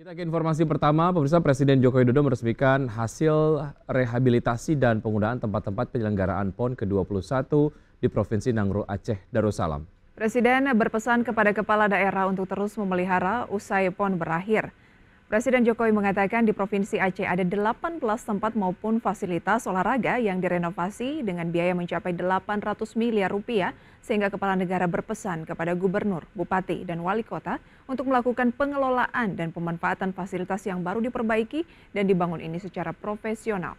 Kita ke informasi pertama, pemirsa Presiden Joko Widodo meresmikan hasil rehabilitasi dan penggunaan tempat-tempat penyelenggaraan PON ke-21 di Provinsi Nangro Aceh Darussalam. Presiden berpesan kepada kepala daerah untuk terus memelihara usai PON berakhir. Presiden Jokowi mengatakan di Provinsi Aceh ada 18 tempat maupun fasilitas olahraga yang direnovasi dengan biaya mencapai 800 miliar rupiah sehingga kepala negara berpesan kepada gubernur, bupati, dan wali kota untuk melakukan pengelolaan dan pemanfaatan fasilitas yang baru diperbaiki dan dibangun ini secara profesional.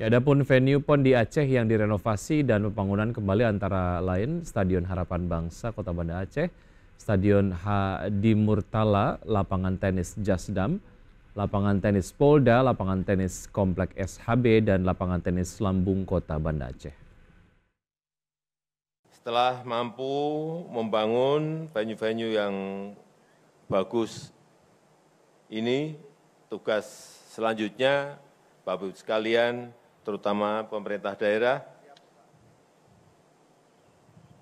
Ya, adapun venue PON di Aceh yang direnovasi dan pembangunan kembali antara lain Stadion Harapan Bangsa Kota Banda Aceh, Stadion Hadi Murtala, lapangan tenis Jasdam, lapangan tenis Polda, lapangan tenis Komplek SHB, dan lapangan tenis Lambung Kota Banda Aceh. Setelah mampu membangun venue-venue yang bagus ini, tugas selanjutnya Bapak-Ibu sekalian, terutama pemerintah daerah,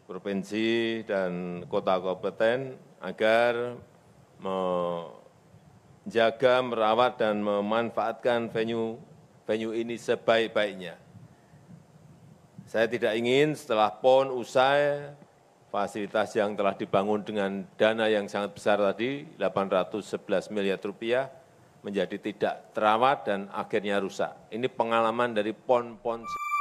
provinsi dan kota kabupaten agar menjaga, merawat, dan memanfaatkan venue venue ini sebaik-baiknya. Saya tidak ingin setelah PON usai, fasilitas yang telah dibangun dengan dana yang sangat besar tadi, 811 miliar rupiah, menjadi tidak terawat dan akhirnya rusak. Ini pengalaman dari PON-PON.